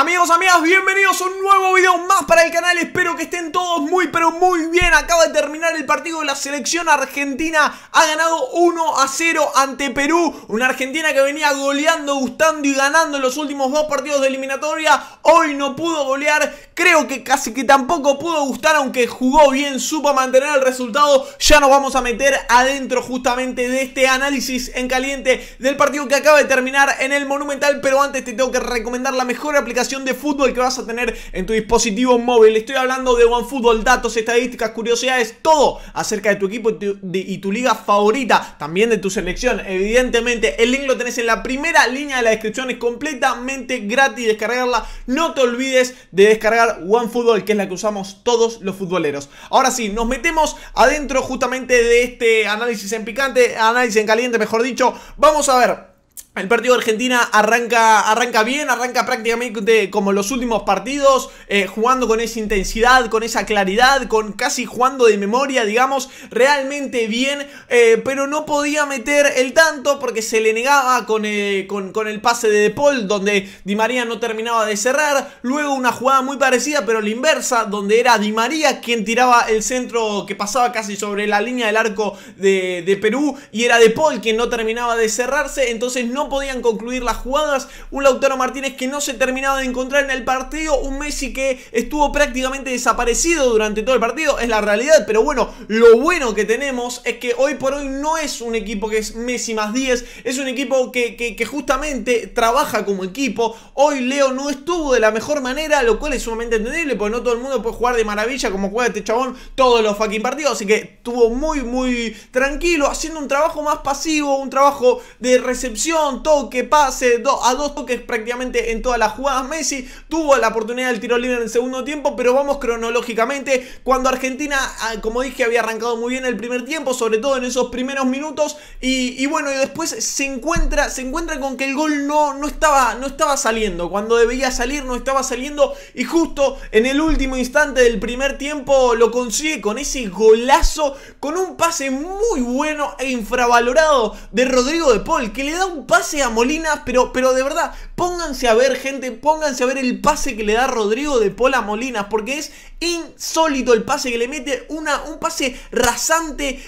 Amigos, amigas, bienvenidos a un nuevo video más para el canal, espero que estén todos muy pero muy bien Acaba de terminar el partido de la selección argentina, ha ganado 1 a 0 ante Perú Una Argentina que venía goleando, gustando y ganando en los últimos dos partidos de eliminatoria Hoy no pudo golear, creo que casi que tampoco pudo gustar aunque jugó bien, supo mantener el resultado Ya nos vamos a meter adentro justamente de este análisis en caliente del partido que acaba de terminar en el Monumental Pero antes te tengo que recomendar la mejor aplicación de fútbol que vas a tener en tu dispositivo móvil. Estoy hablando de OneFootball, datos, estadísticas, curiosidades, todo acerca de tu equipo y tu, y tu liga favorita, también de tu selección. Evidentemente, el link lo tenés en la primera línea de la descripción, es completamente gratis descargarla. No te olvides de descargar OneFootball, que es la que usamos todos los futboleros. Ahora sí, nos metemos adentro justamente de este análisis en picante, análisis en caliente, mejor dicho. Vamos a ver el partido de Argentina arranca, arranca bien, arranca prácticamente como los últimos partidos, eh, jugando con esa intensidad, con esa claridad, con casi jugando de memoria, digamos, realmente bien, eh, pero no podía meter el tanto porque se le negaba eh, con, con, el pase de De Paul, donde Di María no terminaba de cerrar, luego una jugada muy parecida, pero la inversa, donde era Di María quien tiraba el centro que pasaba casi sobre la línea del arco de, de Perú, y era De Paul quien no terminaba de cerrarse, entonces no podían concluir las jugadas, un Lautaro Martínez que no se terminaba de encontrar en el partido, un Messi que estuvo prácticamente desaparecido durante todo el partido, es la realidad, pero bueno, lo bueno que tenemos es que hoy por hoy no es un equipo que es Messi más 10, es un equipo que, que, que justamente trabaja como equipo, hoy Leo no estuvo de la mejor manera, lo cual es sumamente entendible, porque no todo el mundo puede jugar de maravilla como juega este chabón todos los fucking partidos, así que estuvo muy, muy tranquilo, haciendo un trabajo más pasivo, un trabajo de recepción, un toque, pase, a dos toques prácticamente en todas las jugadas. Messi tuvo la oportunidad del tiro libre en el segundo tiempo, pero vamos cronológicamente. Cuando Argentina, ah, como dije, había arrancado muy bien el primer tiempo, sobre todo en esos primeros minutos. Y, bueno, y después se encuentra, se encuentra con que el gol no, no, estaba, no estaba saliendo. Cuando debía salir, no estaba saliendo. Y justo en el último instante del primer tiempo lo consigue con ese golazo, con un pase muy bueno e infravalorado de Rodrigo de Paul, que le da un pase pase a Molinas, pero, pero de verdad, pónganse a ver, gente, pónganse a ver el pase que le da Rodrigo de Pola a Molinas, porque es insólito el pase que le mete, una, un pase rasante,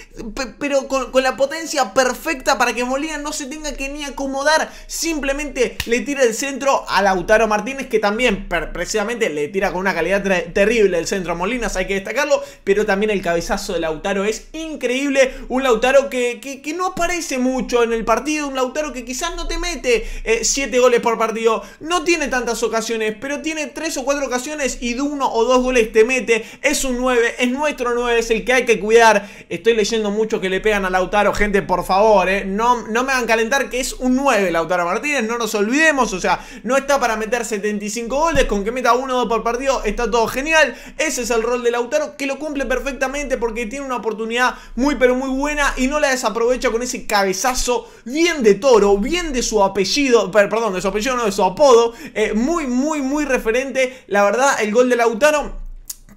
pero con, la potencia perfecta para que Molina no se tenga que ni acomodar, simplemente le tira el centro a Lautaro Martínez, que también precisamente le tira con una calidad terrible el centro a Molinas, hay que destacarlo, pero también el cabezazo de Lautaro es increíble, un Lautaro que, no aparece mucho en el partido, un Lautaro que quizá no te mete 7 eh, goles por partido, no tiene tantas ocasiones, pero tiene 3 o 4 ocasiones y de 1 o 2 goles te mete, es un 9, es nuestro 9, es el que hay que cuidar. Estoy leyendo mucho que le pegan a Lautaro, gente, por favor, eh, no, no me hagan calentar que es un 9 Lautaro Martínez, no nos olvidemos, o sea, no está para meter 75 goles, con que meta 1 o 2 por partido está todo genial, ese es el rol de Lautaro que lo cumple perfectamente porque tiene una oportunidad muy pero muy buena y no la desaprovecha con ese cabezazo bien de toro, de su apellido, perdón, de su apellido no, de su apodo, eh, muy, muy, muy referente, la verdad, el gol de Lautaro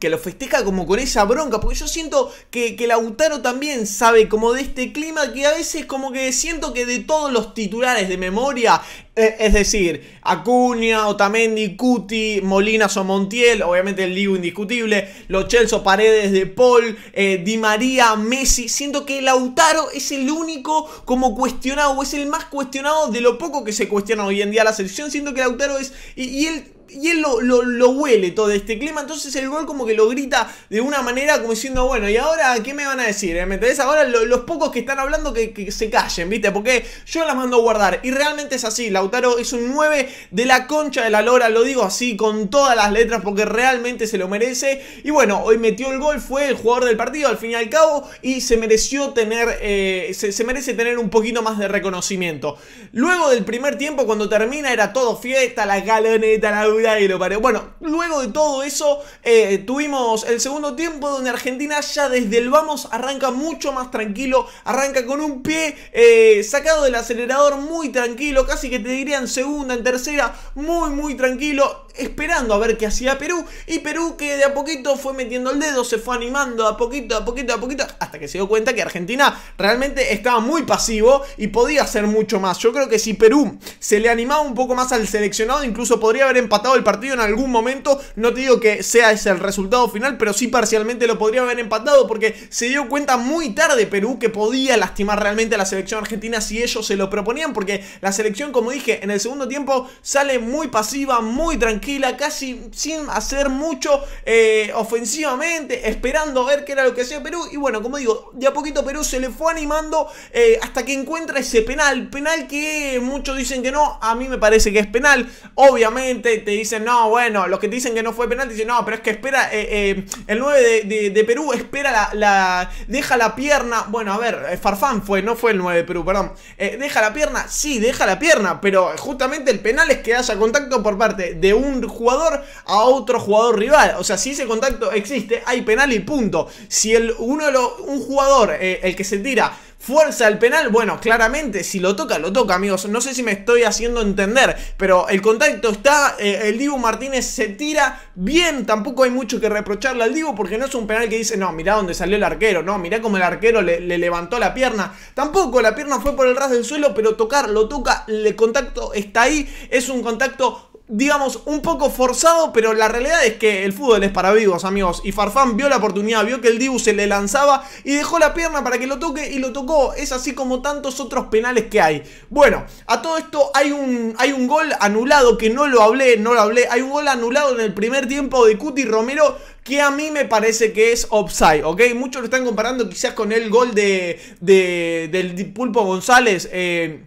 que lo festeja como con esa bronca, porque yo siento que, Lautaro también sabe como de este clima que a veces como que siento que de todos los titulares de memoria, eh, es decir, Acuña, Otamendi, Cuti, molina o obviamente el lío indiscutible, Los Chelsea, Paredes de Paul, eh, Di María, Messi, siento que Lautaro es el único como cuestionado, o es el más cuestionado de lo poco que se cuestiona hoy en día la selección, siento que Lautaro es, y, y y él lo, huele todo este clima, entonces el gol como que lo grita de una manera como diciendo, bueno, ¿y ahora qué me van a decir? Eh? ¿Me Ahora los pocos que están hablando que, se callen, ¿viste? Porque yo las mando a guardar y realmente es así, Lautaro es un 9 de la concha de la lora, lo digo así con todas las letras porque realmente se lo merece y bueno, hoy metió el gol, fue el jugador del partido al fin y al cabo y se mereció tener, eh, se, merece tener un poquito más de reconocimiento. Luego del primer tiempo cuando termina era todo fiesta, la galoneta, la Ahí Bueno, luego de todo eso, eh, tuvimos el segundo tiempo donde Argentina ya desde el vamos arranca mucho más tranquilo, arranca con un pie eh, sacado del acelerador muy tranquilo, casi que te diría segunda, en tercera, muy, muy tranquilo, esperando a ver qué hacía Perú. Y Perú que de a poquito fue metiendo el dedo, se fue animando a poquito, a poquito, a poquito, hasta que se dio cuenta que Argentina realmente estaba muy pasivo y podía hacer mucho más. Yo creo que si Perú se le animaba un poco más al seleccionado, incluso podría haber empatado el partido en algún momento. No te digo que sea ese el resultado final, pero sí parcialmente lo podría haber empatado porque se dio cuenta muy tarde Perú que podía lastimar realmente a la selección argentina si ellos se lo proponían, porque la selección, como dije, en el segundo tiempo sale muy pasiva, muy tranquila, casi sin hacer mucho eh, ofensivamente, esperando a ver qué era lo que hacía Perú. Y bueno, como digo, de a poquito Perú se le fue animando eh, hasta que encuentra ese penal, penal que muchos dicen que no, a mí me parece que es penal, obviamente te dicen, no, bueno, los que te dicen que no fue penal dicen, no, pero es que espera, eh, eh, el 9 de, Perú espera la, deja la pierna, bueno, a ver, eh, Farfán fue, no fue el 9 de Perú, perdón, deja la pierna, sí, deja la pierna, pero justamente el penal es que haya contacto por parte de un jugador a otro jugador rival, o sea, si ese contacto existe, hay penal y punto, si el, uno un jugador, el que se tira, fuerza el penal. Bueno, claramente, si lo toca, lo toca, amigos. No sé si me estoy haciendo entender, pero el contacto está. Eh, el Divo Martínez se tira bien. Tampoco hay mucho que reprocharle al Divo, porque no es un penal que dice, no, mirá dónde salió el arquero. No, mirá cómo el arquero le, le levantó la pierna. Tampoco, la pierna fue por el ras del suelo, pero tocar, lo toca. El contacto está ahí. Es un contacto digamos, un poco forzado, pero la realidad es que el fútbol es para vivos, amigos. Y Farfán vio la oportunidad, vio que el Dibu se le lanzaba y dejó la pierna para que lo toque y lo tocó. Es así como tantos otros penales que hay. Bueno, a todo esto hay un, hay un gol anulado que no lo hablé, no lo hablé. Hay un gol anulado en el primer tiempo de Cuti Romero que a mí me parece que es offside, ¿ok? Muchos lo están comparando quizás con el gol de, del Pulpo González. Eh,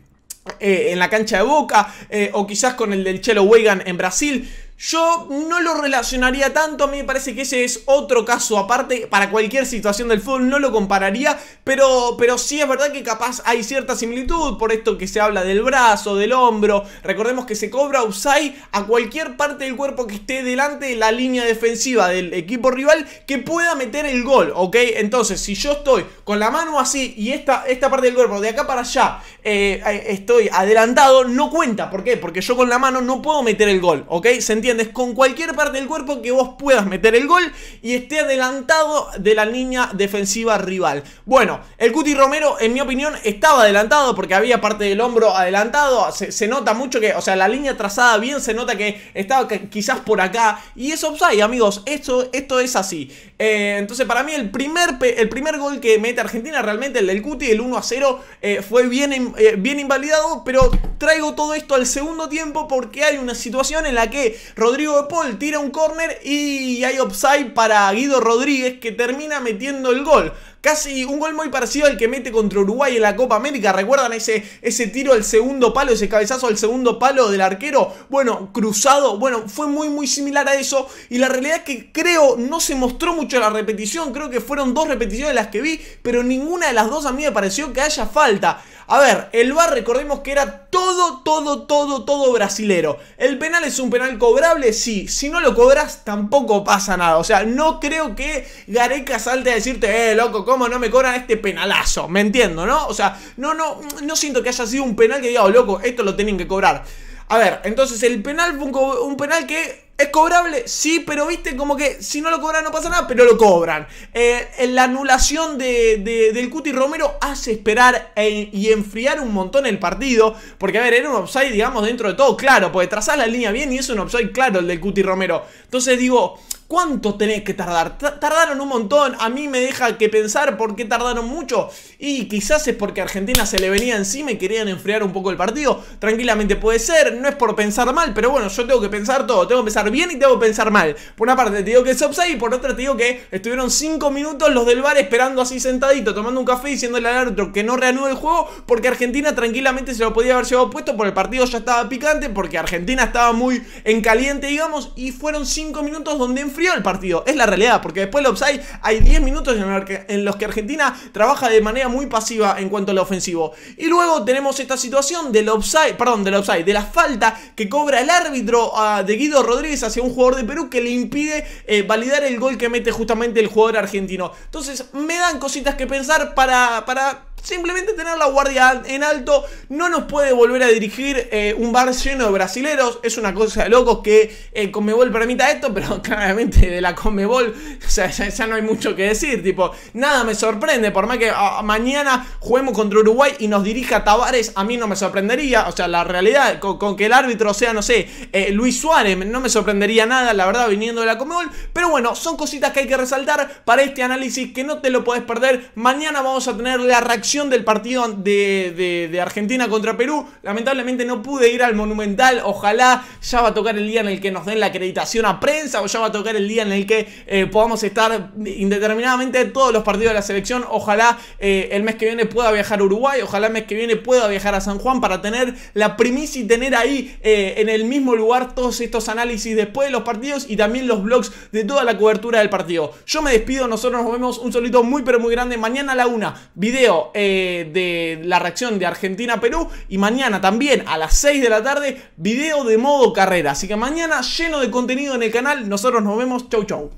eh, en la cancha de Boca, eh, o quizás con el del Chelo Weigand en Brasil. Yo no lo relacionaría tanto, a mí me parece que ese es otro caso aparte para cualquier situación del fútbol, no lo compararía, pero, pero sí es verdad que capaz hay cierta similitud por esto que se habla del brazo, del hombro, recordemos que se cobra Usai a cualquier parte del cuerpo que esté delante de la línea defensiva del equipo rival que pueda meter el gol, ¿ok? Entonces, si yo estoy con la mano así y esta, esta parte del cuerpo de acá para allá eh, eh, estoy adelantado, no cuenta, ¿por qué? Porque yo con la mano no puedo meter el gol, ¿ok? ¿Se con cualquier parte del cuerpo que vos puedas meter el gol y esté adelantado de la línea defensiva rival. Bueno, el Cuti Romero, en mi opinión, estaba adelantado porque había parte del hombro adelantado. Se, nota mucho que, o sea, la línea trazada bien se nota que estaba quizás por acá. Y es offside, amigos. Esto, esto es así. Eh, entonces, para mí, el primer, el primer gol que mete Argentina, realmente el del Cuti, el 1 a 0, eh, fue bien, eh, bien invalidado. Pero traigo todo esto al segundo tiempo porque hay una situación en la que Rodrigo de Paul tira un corner y hay upside para Guido Rodríguez que termina metiendo el gol. Casi un gol muy parecido al que mete contra Uruguay en la Copa América. ¿Recuerdan ese, ese tiro al segundo palo, ese cabezazo al segundo palo del arquero? Bueno, cruzado. Bueno, fue muy, muy similar a eso. Y la realidad es que creo no se mostró mucho la repetición. Creo que fueron dos repeticiones las que vi, pero ninguna de las dos a mí me pareció que haya falta. A ver, el VAR recordemos que era todo, todo, todo, todo brasilero. ¿El penal es un penal cobrable? Sí. Si no lo cobras, tampoco pasa nada. O sea, no creo que Gareca salte a decirte, eh, loco, ¿cómo no me cobran este penalazo? Me entiendo, ¿no? O sea, no, no, no siento que haya sido un penal que diga, oh, loco, esto lo tienen que cobrar. A ver, entonces el penal fue un, penal que ¿Es cobrable? Sí, pero viste, como que si no lo cobran no pasa nada, pero lo cobran. Eh, la anulación del Cuti Romero hace esperar e, y enfriar un montón el partido. Porque, a ver, era un offside, digamos, dentro de todo, claro, porque trazás la línea bien y es un offside claro el del Cuti Romero. Entonces digo, ¿Cuánto tenés que tardar? Tardaron un montón, a mí me deja que pensar por qué tardaron mucho y quizás es porque Argentina se le venía encima y querían enfriar un poco el partido. Tranquilamente puede ser, no es por pensar mal, pero bueno, yo tengo que pensar todo, tengo que pensar bien y tengo que pensar mal. Por una parte te digo que es offside y por otra te digo que estuvieron 5 minutos los del bar esperando así sentadito, tomando un café y diciéndole al árbitro que no reanude el juego porque Argentina tranquilamente se lo podía haber llevado puesto por el partido ya estaba picante, porque Argentina estaba muy en caliente, digamos, y fueron 5 minutos donde frío el partido, es la realidad, porque después el offside hay 10 minutos en los que Argentina trabaja de manera muy pasiva en cuanto al ofensivo. Y luego tenemos esta situación del offside, perdón, del offside, de la falta que cobra el árbitro ah, de Guido Rodríguez hacia un jugador de Perú que le impide eh, validar el gol que mete justamente el jugador argentino. Entonces me dan cositas que pensar para, para simplemente tener la guardia en alto. No nos puede volver a dirigir eh, un bar lleno de brasileros. Es una cosa de locos que el eh, Conmebol permita esto, pero claramente de la Conmebol sea, ya, no hay mucho que decir. Tipo, nada me sorprende. Por más que ah, mañana juguemos contra Uruguay y nos dirija Tavares, a mí no me sorprendería. O sea, la realidad, con, que el árbitro sea, no sé, eh, Luis Suárez, no me sorprendería nada, la verdad, viniendo de la Conmebol. Pero bueno, son cositas que hay que resaltar para este análisis que no te lo puedes perder. Mañana vamos a tener la reacción del partido de, Argentina contra Perú. Lamentablemente no pude ir al Monumental. Ojalá ya va a tocar el día en el que nos den la acreditación a prensa o ya va a tocar el día en el que eh, podamos estar indeterminadamente todos los partidos de la selección. Ojalá eh, el mes que viene pueda viajar a Uruguay. Ojalá el mes que viene pueda viajar a San Juan para tener la primicia y tener ahí eh, en el mismo lugar todos estos análisis después de los partidos y también los blogs de toda la cobertura del partido. Yo me despido. Nosotros nos vemos un solito muy pero muy grande. Mañana a la una. Video eh, de la reacción de Argentina-Perú. Y mañana también a las 6 de la tarde, video de modo carrera. Así que mañana lleno de contenido en el canal. Nosotros nos vemos. Chau, chau.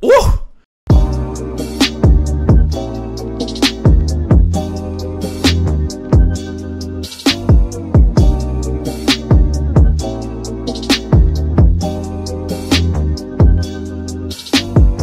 ¡Uf!